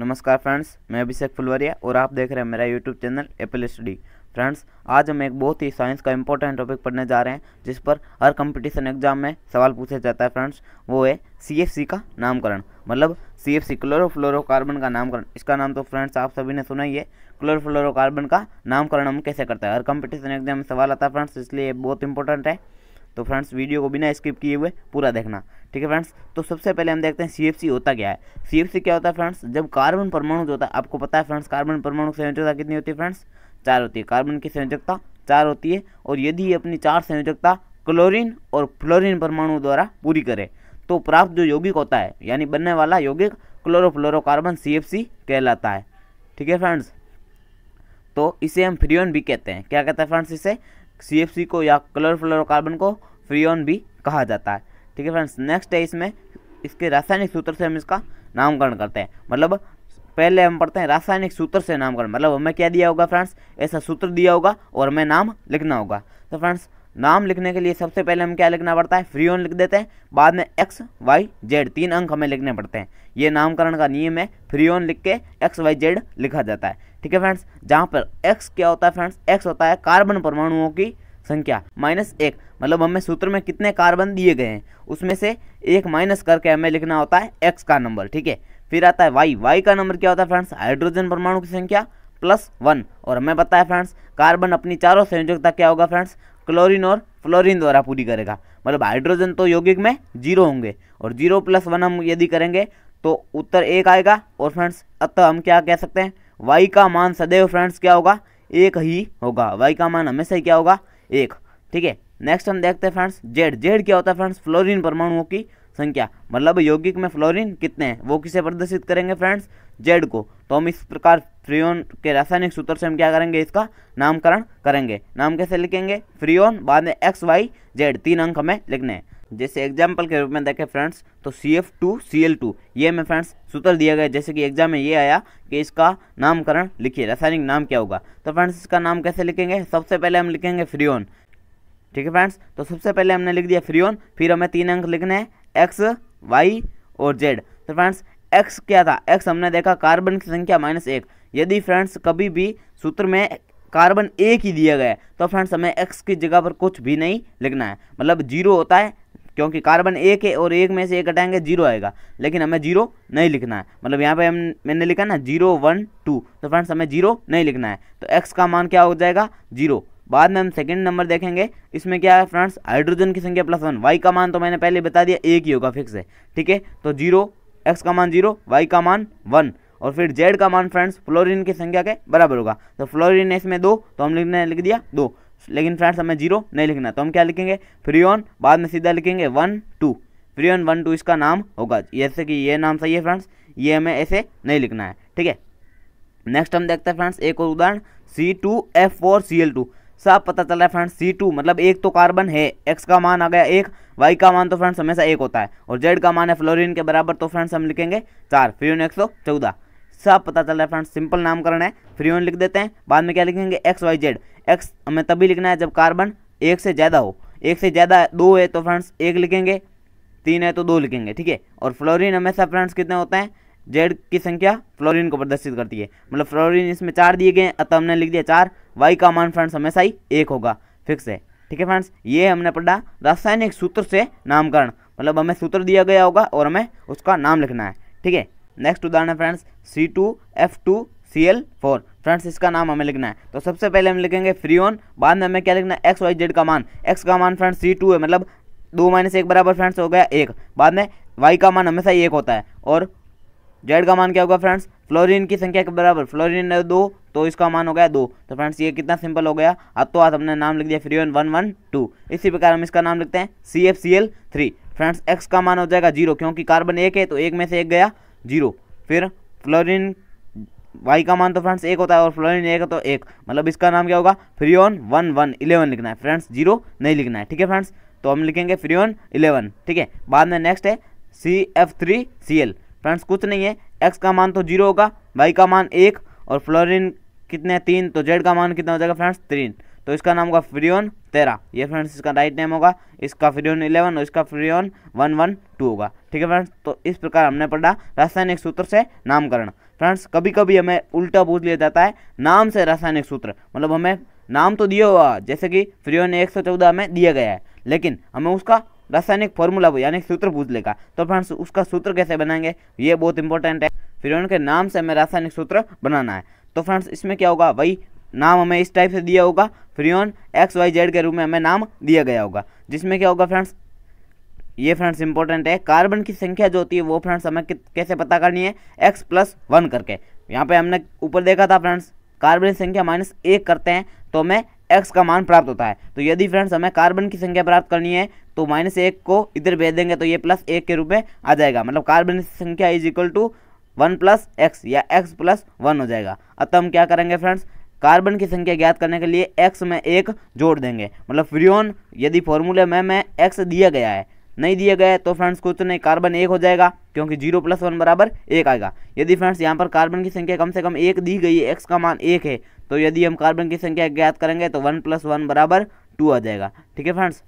नमस्कार फ्रेंड्स मैं अभिषेक फुलवरिया और आप देख रहे हैं मेरा YouTube channel Apple study friends आज हम एक बहुत ही साइंस का इंपॉर्टेंट टॉपिक पढ़ने जा रहे हैं जिस पर हर कंपटीशन एग्जाम में सवाल पूछा जाता है फ्रेंड्स वो है सी का नामकरण मतलब सी एफ सी क्लोरोफ्लोरोकार्बन का नामकरण इसका नाम तो फ्रेंड्स आप सभी ने सुना ही है क्लोरोफ्लोरोकार्बन का नामकरण हम कैसे करते हैं हर कंपटीशन एग्जाम में सवाल आता है फ्रेंड्स इसलिए बहुत इंपॉर्टेंट है तो फ्रेंड्स वीडियो को बिना स्किप किए हुए पूरा देखना ठीक है फ्रेंड्स तो सबसे पहले हम देखते हैं सी होता क्या है सी क्या होता है फ्रेंड्स जब कार्बन परमाणु जो होता है आपको पता है फ्रेंड्स कार्बन परमाणु संयोजकता कितनी होती है फ्रेंड्स चार होती है कार्बन की संयोजकता चार होती है और यदि अपनी चार संयोजकता क्लोरीन और फ्लोरिन परमाणु द्वारा पूरी करे तो प्राप्त जो यौगिक होता है यानी बनने वाला यौगिक क्लोरोफ्लोरोकार्बन सी कहलाता है ठीक है फ्रेंड्स तो इसे हम फ्रियोन भी कहते हैं क्या कहते हैं फ्रेंड्स इसे सी को या क्लोरोफ्लोरोकार्बन को फ्रियोन भी कहा जाता है ठीक है फ्रेंड्स नेक्स्ट है इसमें इसके रासायनिक सूत्र से हम इसका नामकरण करते हैं मतलब पहले हम पढ़ते हैं रासायनिक सूत्र से नामकरण मतलब हमें क्या दिया होगा फ्रेंड्स ऐसा सूत्र दिया होगा और हमें नाम लिखना होगा तो फ्रेंड्स नाम लिखने के लिए सबसे पहले हम क्या लिखना पड़ता है ऑन लिख देते हैं बाद में एक्स वाई जेड तीन अंक हमें लिखने पड़ते हैं ये नामकरण का नियम है ऑन लिख के एक्स वाई जेड लिखा जाता है ठीक है फ्रेंड्स जहाँ पर एक्स क्या होता है फ्रेंड्स एक्स होता है कार्बन परमाणुओं की संख्या माइनस एक मतलब हमें सूत्र में कितने कार्बन दिए गए हैं उसमें से एक माइनस करके हमें लिखना होता है एक्स का नंबर ठीक है फिर आता है वाई वाई का नंबर क्या होता है फ्रेंड्स हाइड्रोजन परमाणु की संख्या प्लस वन और हमें पता है फ्रेंड्स कार्बन अपनी चारों संयोजकता क्या होगा फ्रेंड्स क्लोरीन और फ्लोरिन द्वारा पूरी करेगा मतलब हाइड्रोजन तो यौगिक में जीरो होंगे और जीरो प्लस वन हम यदि करेंगे तो उत्तर एक आएगा और फ्रेंड्स अतः हम क्या कह सकते हैं वाई का मान सदैव फ्रेंड्स क्या होगा एक ही होगा वाई का मान हमेशा ही क्या होगा एक ठीक है नेक्स्ट हम देखते हैं फ्रेंड्स जेड जेड क्या होता है फ्रेंड्स फ्लोरिन परमाणुओं की संख्या मतलब यौगिक में फ्लोरिन कितने हैं वो किसे प्रदर्शित करेंगे फ्रेंड्स जेड को तो हम इस प्रकार फ्रियोन के रासायनिक सूत्र से हम क्या करेंगे इसका नामकरण करेंगे नाम कैसे लिखेंगे फ्रियोन बाद में एक्स वाई जेड तीन अंक हमें लिखने हैं जैसे एग्जाम्पल के रूप में देखें फ्रेंड्स तो C F two C L two ये में फ्रेंड्स सूत्र दिया गया जैसे कि एग्जाम में ये आया कि इसका नामकरण लिखिए रासायनिक नाम क्या होगा तो फ्रेंड्स इसका नाम कैसे लिखेंगे सबसे पहले हम लिखेंगे फ्रियोन ठीक है फ्रेंड्स तो सबसे पहले हमने लिख दिया फ्रियोन फिर हमें तीन अंक लिखने हैं एक्स वाई और जेड तो फ्रेंड्स एक्स क्या था एक्स हमने देखा कार्बन की संख्या माइनस एक यदि फ्रेंड्स कभी भी सूत्र में कार्बन एक ही दिया गया है तो फ्रेंड्स हमें एक्स की जगह पर कुछ भी नहीं लिखना है मतलब जीरो होता है क्योंकि कार्बन एक है और एक में से एक हटाएंगे जीरो आएगा लेकिन हमें जीरो नहीं लिखना है मतलब यहाँ पे हम मैंने लिखा ना जीरो वन टू तो फ्रेंड्स हमें जीरो नहीं लिखना है तो एक्स का मान क्या हो जाएगा जीरो बाद में हम सेकेंड नंबर देखेंगे इसमें क्या है फ्रेंड्स हाइड्रोजन की संख्या प्लस वन वाई का मान तो मैंने पहले बता दिया एक ही होगा फिक्स है ठीक है तो जीरो एक्स का मान जीरो वाई का मान वन और फिर जेड का मान फ्रेंड्स फ्लोरीन की संख्या के बराबर होगा तो फ्लोरीन इसमें दो तो हम लिखने लिख दिया दो लेकिन फ्रेंड्स हमें जीरो नहीं लिखना तो हम क्या लिखेंगे फ्री ऑन बाद में सीधा लिखेंगे one two freon one two इसका नाम होगा जैसे कि ये नाम सही है फ्रेंड्स ये हमें ऐसे नहीं लिखना है ठीक है नेक्स्ट हम देखते हैं फ्रेंड्स एक और उदाहरण C two F four C L two साफ पता चला है फ्रेंड्स सी टू मतलब एक तो कार्बन है एक्स का मान आ गया एक वाई का मान तो फ्रेंड्स हमेशा एक होता है और जेड का मान है फ्लोरिन के बराबर तो फ्रेंड्स हम लिखेंगे चार फ्री ऑन एक सौ चौदह सब पता चल रहा है फ्रेंड्स सिंपल नामकरण है फ्री ऑन लिख देते हैं बाद में क्या लिखेंगे एक्स वाई जेड एक्स हमें तभी लिखना है जब कार्बन एक से ज़्यादा हो एक से ज़्यादा दो है तो फ्रेंड्स एक लिखेंगे तीन है तो दो लिखेंगे ठीक है और फ्लोरिन हमेशा फ्रेंड्स कितने होते हैं जेड की संख्या फ्लोरिन को प्रदर्शित करती है मतलब फ्लोरिन इसमें चार दिए गए अतः हमने लिख दिया चार वाई का मान फ्रेंड्स हमेशा ही एक होगा फिक्स है ठीक है फ्रेंड्स ये हमने पढ़ा रासायनिक सूत्र से नामकरण मतलब हमें सूत्र दिया गया होगा और हमें उसका नाम लिखना है ठीक है नेक्स्ट उदाहरण है friends C two F two C L four friends इसका नाम हमें लिखना है तो सबसे पहले हम लिखेंगे फ्रीओन बाद में हमें क्या लिखना है एक्स वाई जेड का मान एक्स का मान फ्रेंड्स सी टू है मतलब दो माइनस एक बराबर फ्रेंड्स हो गया एक बाद में वाई का मान हमेशा एक होता है और जेड का मान क्या होगा फ्रेंड्स फ्लोरिन की संख्या के बराबर फ्लोरिन है दो तो इसका मान हो गया दो तो फ्रेंड्स ये कितना सिंपल हो गया अब तो आज हमने नाम लिख दिया फ्रीओन वन वन टू इसी प्रकार हम इसका नाम लिखते हैं C F C L three friends X का मान हो जाएगा जीरो क्योंकि कार्बन एक है तो एक में से एक गया जीरो फिर फ्लोरिन वाई का मान तो फ्रेंड्स एक होता है और फ्लोरिन एक है तो एक मतलब इसका नाम क्या होगा फ्रियोन वन वन इलेवन लिखना है फ्रेंड्स जीरो नहीं लिखना है ठीक है फ्रेंड्स तो हम लिखेंगे फ्रियोन इलेवन ठीक है बाद में नेक्स्ट है C F three C L friends कुछ नहीं है एक्स का मान तो जीरो होगा वाई का मान एक और फ्लोरिन कितने तीन तो जेड का मान कितना हो जाएगा फ्रेंड्स तीन तो इसका नाम होगा फ्रियोन तेरह ये फ्रेंड्स इसका राइट नेम होगा इसका फ्रियोन इलेवन और इसका फ्रियोन वन वन टू होगा ठीक है फ्रेंड्स तो इस प्रकार हमने पढ़ा रासायनिक सूत्र से नामकरण फ्रेंड्स कभी कभी हमें उल्टा पूछ लिया जाता है नाम से रासायनिक सूत्र मतलब हमें नाम तो दिया हुआ जैसे कि फ्रियोन एक सौ चौदह में दिया गया है लेकिन हमें उसका रासायनिक फॉर्मूला यानी सूत्र पूछ लेगा तो फ्रेंड्स उसका सूत्र कैसे बनाएंगे ये बहुत इंपॉर्टेंट है फिर उनके नाम से हमें रासायनिक सूत्र बनाना है तो फ्रेंड्स इसमें क्या होगा वही नाम हमें इस टाइप से दिया होगा फ्रियोन एक्स वाई जेड के रूप में हमें नाम दिया गया होगा जिसमें क्या होगा फ्रेंड्स ये फ्रेंड्स इंपॉर्टेंट है कार्बन की संख्या जो होती है वो फ्रेंड्स हमें कैसे पता करनी है एक्स प्लस वन करके यहाँ पे हमने ऊपर देखा था फ्रेंड्स कार्बन की संख्या माइनस एक करते हैं तो हमें एक्स का मान प्राप्त होता है तो यदि फ्रेंड्स हमें कार्बन की संख्या प्राप्त करनी है तो माइनस एक को इधर भेज देंगे तो ये प्लस एक के रूप में आ जाएगा मतलब कार्बन की संख्या is equal to one plus X या एक्स प्लस वन हो जाएगा अतः हम क्या करेंगे फ्रेंड्स कार्बन की संख्या ज्ञात करने के लिए एक्स में एक जोड़ देंगे मतलब फ्रियोन यदि फॉर्मूले में मैं एक्स दिया गया है नहीं दिया गया है तो फ्रेंड्स कुछ नहीं कार्बन एक हो जाएगा क्योंकि जीरो प्लस वन बराबर एक आएगा यदि फ्रेंड्स यहाँ पर कार्बन की संख्या कम से कम एक दी गई है एक्स का मान एक है तो यदि हम कार्बन की संख्या ज्ञात करेंगे तो वन प्लस वन बराबर टू आ जाएगा ठीक है फ्रेंड्स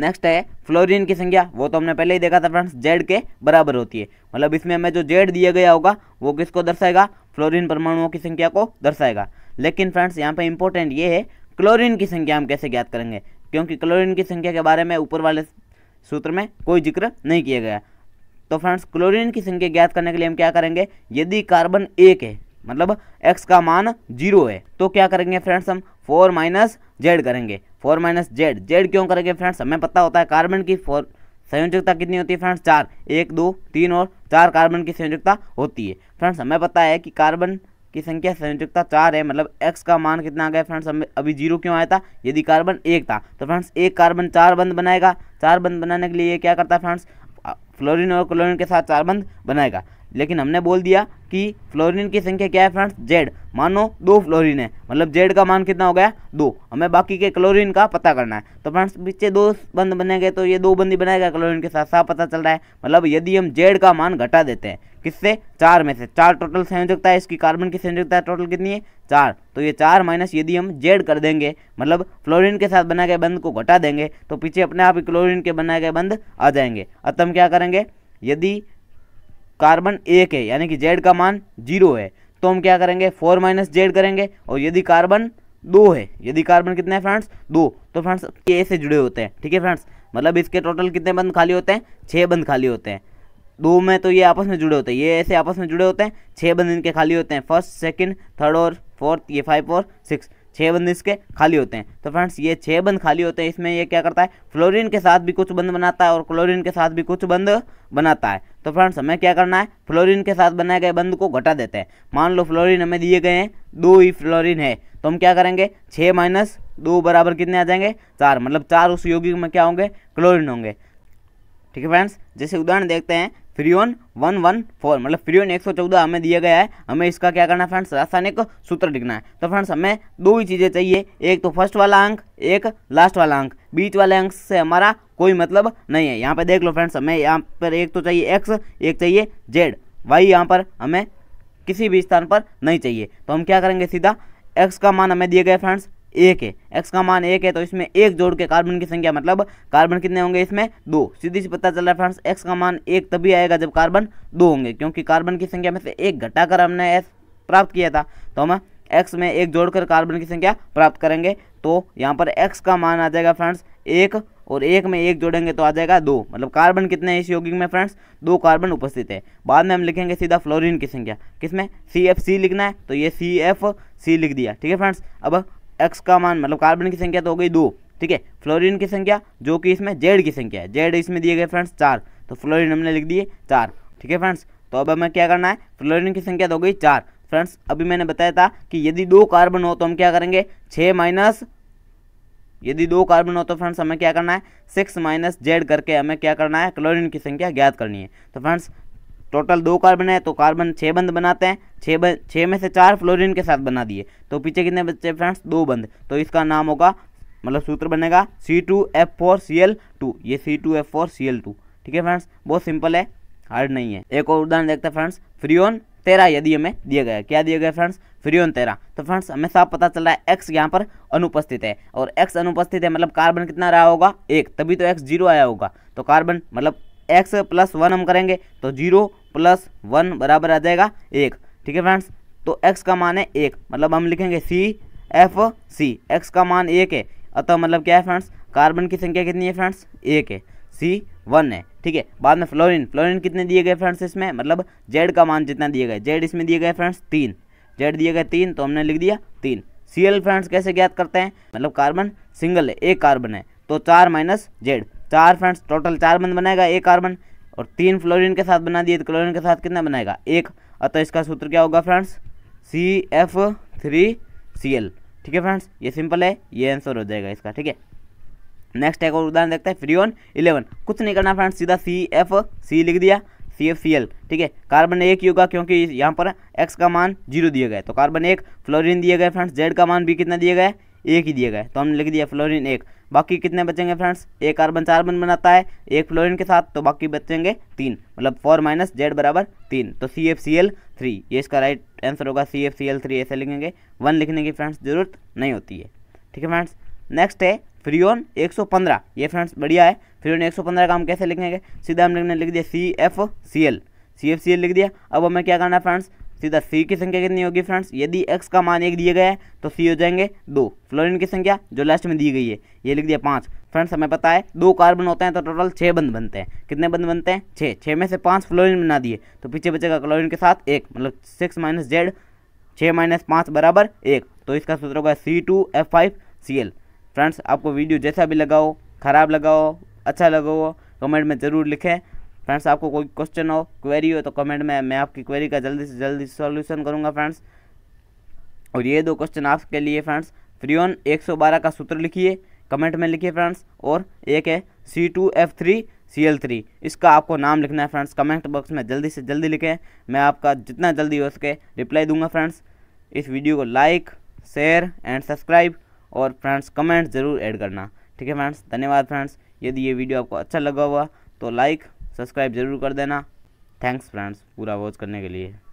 नेक्स्ट है फ्लोरिन की संख्या वो तो हमने पहले ही देखा था फ्रेंड्स जेड के बराबर होती है मतलब इसमें हमें जो जेड दिया गया होगा वो किसको दर्शाएगा क्लोरीन परमाणुओं की संख्या को दर्शाएगा लेकिन फ्रेंड्स यहाँ पर इंपॉर्टेंट ये है क्लोरीन की संख्या हम कैसे ज्ञात करेंगे क्योंकि क्लोरीन की संख्या के बारे में ऊपर वाले सूत्र में कोई जिक्र नहीं किया गया तो फ्रेंड्स क्लोरीन की संख्या ज्ञात करने के लिए हम क्या करेंगे यदि कार्बन एक है मतलब एक्स का मान जीरो है तो क्या करेंगे फ्रेंड्स हम फोर माइनस जेड करेंगे फोर माइनस जेड जेड क्यों करेंगे फ्रेंड्स हमें पता होता है कार्बन की फोर संयोजकता कितनी होती है फ्रेंड्स चार एक दो तीन और चार कार्बन की संयोजकता होती है फ्रेंड्स हमें पता है कि कार्बन की संख्या संयोजकता चार है मतलब एक्स का मान कितना आ गया फ्रेंड्स हमें अभी जीरो क्यों आया था यदि कार्बन एक था तो फ्रेंड्स एक कार्बन चार बंद बनाएगा चार बंद बनाने के लिए क्या करता है फ्रेंड्स फ्लोरिन और क्लोरिन के साथ चार बंद बनाएगा लेकिन हमने बोल दिया कि फ्लोरीन की संख्या क्या है फ्रेंड्स जेड मानो दो फ्लोरीन है मतलब जेड का मान कितना हो गया दो हमें बाकी के क्लोरीन का पता करना है तो फ्रेंड्स पीछे दो बंद बनेंगे तो ये दो बंदी बनाएगा क्लोरीन के साथ साफ पता चल रहा है मतलब यदि हम जेड का मान घटा देते हैं किससे चार में से चार टोटल संयोजकता है इसकी कार्बन की संयोजकता टोटल कितनी है चार तो ये चार माइनस यदि हम जेड कर देंगे मतलब फ्लोरीन के साथ बनाए गए बंद को घटा देंगे तो पीछे अपने आप ही क्लोरीन के बनाए गए बंद आ जाएंगे अतः हम क्या करेंगे यदि कार्बन एक है यानी कि जेड का मान जीरो है तो हम क्या करेंगे फोर माइनस जेड करेंगे और यदि कार्बन दो है यदि कार्बन कितने हैं फ्रेंड्स दो तो फ्रेंड्स के से जुड़े होते हैं ठीक है फ्रेंड्स मतलब इसके टोटल कितने बंद खाली होते हैं छः बंद खाली होते हैं दो में तो ये आपस में जुड़े होते हैं ये ऐसे आपस में जुड़े होते हैं छः बंद इनके खाली होते हैं फर्स्ट सेकेंड थर्ड और फोर्थ ये फाइव और सिक्स छः बंद इसके खाली होते हैं तो फ्रेंड्स ये छः बंद खाली होते हैं इसमें ये क्या करता है फ्लोरीन के साथ भी कुछ बंद बनाता है और क्लोरीन के साथ भी कुछ बंद बनाता है तो फ्रेंड्स हमें क्या करना है फ्लोरीन के साथ बनाए गए बंद को घटा देते हैं मान लो फ्लोरीन हमें दिए गए हैं दो ही फ्लोरीन है तो हम क्या करेंगे छः माइनस दो बराबर कितने आ जाएंगे चार मतलब चार उस यौगिक में क्या होंगे क्लोरीन होंगे ठीक है फ्रेंड्स जैसे उदाहरण देखते हैं फ्रियोन वन वन फोर मतलब फ्रियोन एक सौ चौदह हमें दिया गया है हमें इसका क्या करना है फ्रेंड्स रासायनिक सूत्र लिखना है तो फ्रेंड्स हमें दो ही चीज़ें चाहिए एक तो फर्स्ट वाला अंक एक लास्ट वाला अंक बीच वाले अंक से हमारा कोई मतलब नहीं है यहाँ पर देख लो फ्रेंड्स हमें यहाँ पर एक तो चाहिए एक्स एक चाहिए जेड वाई यहाँ पर हमें किसी भी स्थान पर नहीं चाहिए तो हम क्या करेंगे सीधा एक्स का मान हमें दिए गए फ्रेंड्स एक है एक्स का मान एक है तो इसमें एक जोड़ के कार्बन की संख्या मतलब कार्बन कितने होंगे इसमें दो सीधी सी पता चल रहा है फ्रेंड्स एक्स का मान एक तभी आएगा जब कार्बन दो होंगे क्योंकि कार्बन की संख्या में से एक घटाकर हमने एस प्राप्त किया था तो हम एक्स में एक जोड़कर कार्बन की संख्या प्राप्त करेंगे तो यहाँ पर एक्स का मान आ जाएगा फ्रेंड्स एक और एक में एक जोड़ेंगे तो आ जाएगा दो मतलब कार्बन कितने हैं इस यौगिक में फ्रेंड्स दो कार्बन उपस्थित है बाद में हम लिखेंगे सीधा फ्लोरीन की संख्या किसमें सी एफ सी लिखना है तो ये सी एफ सी लिख दिया ठीक है फ्रेंड्स अब एक्स का मान मतलब कार्बन की संख्या तो हो गई दो ठीक है फ्लोरीन की संख्या जो कि इसमें जेड की संख्या है जेड इसमें दिए गए फ्रेंड्स चार तो फ्लोरीन हमने लिख दिए चार ठीक है फ्रेंड्स तो अब हमें क्या करना है फ्लोरीन की संख्या तो हो गई चार फ्रेंड्स अभी मैंने बताया था कि यदि दो कार्बन हो तो हम क्या करेंगे छः माइनस यदि दो कार्बन हो तो फ्रेंड्स हमें क्या करना है सिक्स माइनस जेड करके हमें क्या करना है क्लोरीन की संख्या ज्ञात करनी है तो फ्रेंड्स टोटल दो कार्बन है तो कार्बन छः बंद बनाते हैं छः बंद छः में से चार फ्लोरीन के साथ बना दिए तो पीछे कितने बच्चे फ्रेंड्स दो बंद तो इसका नाम होगा मतलब सूत्र बनेगा C two F four C L two ये C two F four C L two ठीक है फ्रेंड्स बहुत सिंपल है हार्ड नहीं है एक और उदाहरण देखते हैं फ्रेंड्स फ्रियोन तेरह यदि हमें दिया गया क्या दिया गया फ्रेंड्स फ्रियोन तेरह तो फ्रेंड्स हमें साफ पता चल रहा है एक्स यहाँ पर अनुपस्थित है और एक्स अनुपस्थित है मतलब कार्बन कितना रहा होगा एक तभी तो एक्स जीरो आया होगा तो कार्बन मतलब एक्स प्लस वन हम करेंगे तो जीरो प्लस वन बराबर आ जाएगा एक ठीक है फ्रेंड्स तो एक्स का मान है एक मतलब हम लिखेंगे सी एफ सी एक्स का मान एक है अतः मतलब क्या है फ्रेंड्स कार्बन की संख्या कितनी है फ्रेंड्स एक है सी वन है ठीक है बाद में फ्लोरिन फ्लोरिन कितने दिए गए फ्रेंड्स इसमें मतलब जेड का मान जितना दिए गए जेड इसमें दिए गए फ्रेंड्स तीन जेड दिए गए तीन तो हमने लिख दिया तीन सी एल फ्रेंड्स कैसे ज्ञात करते हैं मतलब कार्बन सिंगल है एक कार्बन है तो चार माइनस जेड चार फ्रेंड्स टोटल चार बंद बनाएगा एक कार्बन और तीन फ्लोरिन के साथ बना दिए तो क्लोरिन के साथ कितना बनाएगा एक अतः इसका सूत्र क्या होगा friends C F three C L ठीक है फ्रेंड्स ये सिंपल है ये आंसर हो जाएगा इसका ठीक है नेक्स्ट एक और उदाहरण देखते हैं फ्री ऑन इलेवन कुछ नहीं करना फ्रेंड्स सीधा सी एफ सी लिख दिया सी एफ सी एल ठीक है कार्बन एक ही होगा क्योंकि यहाँ पर एक्स का मान जीरो दिया गया तो कार्बन एक फ्लोरिन दिया गया फ्रेंड्स जेड का मान भी कितना दिया गया एक ही दिया गया तो हमने लिख दिया फ्लोरिन एक बाकी कितने बचेंगे फ्रेंड्स एक कार्बन बन बनाता है एक फ्लोरिन के साथ तो बाकी बचेंगे तीन मतलब फोर माइनस जेड बराबर तीन तो C F C L three ये इसका राइट आंसर होगा C F C L three ऐसे लिखेंगे वन लिखने की फ्रेंड्स ज़रूरत नहीं होती है ठीक है फ्रेंड्स नेक्स्ट है फ्रियोन पंद्रह ये फ्रेंड्स बढ़िया है फ्रियोन एक सौ पंद्रह का हम कैसे लिखेंगे सीधा हम लिखने लिख दिया C F C L C F C L लिख दिया अब हमें क्या करना है फ्रेंड्स सीधा सी की संख्या कितनी होगी फ्रेंड्स यदि एक्स का मान एक दिया गया है तो सी हो जाएंगे दो फ्लोरिन की संख्या जो लास्ट में दी गई है ये लिख दिया पाँच फ्रेंड्स हमें पता है दो कार्बन होते हैं तो टोटल छः बंद बनते हैं कितने बंद बनते हैं छः छः में से पाँच फ्लोरिन बना दिए तो पीछे बचेगा क्लोरिन के साथ एक मतलब सिक्स माइनस जेड छः माइनस पाँच बराबर एक तो इसका सूत्र होगा C two F five C L friends आपको वीडियो जैसा भी लगाओ ख़राब लगाओ अच्छा लगाओ कमेंट में ज़रूर लिखें फ्रेंड्स आपको कोई क्वेश्चन हो क्वेरी हो तो कमेंट में मैं आपकी क्वेरी का जल्दी से जल्दी सॉल्यूशन करूँगा फ्रेंड्स और ये दो क्वेश्चन आपके लिए फ्रेंड्स फ्रियोन 112 का सूत्र लिखिए कमेंट में लिखिए फ्रेंड्स और एक है C two F three C L three इसका आपको नाम लिखना है फ्रेंड्स कमेंट बॉक्स में जल्दी से जल्दी लिखें मैं आपका जितना जल्दी हो सके रिप्लाई दूंगा फ्रेंड्स इस वीडियो को लाइक शेयर एंड सब्सक्राइब और फ्रेंड्स कमेंट ज़रूर ऐड करना ठीक है फ्रेंड्स धन्यवाद फ्रेंड्स यदि ये वीडियो आपको अच्छा लगा हुआ तो लाइक सब्सक्राइब ज़रूर कर देना थैंक्स फ्रेंड्स पूरा वॉच करने के लिए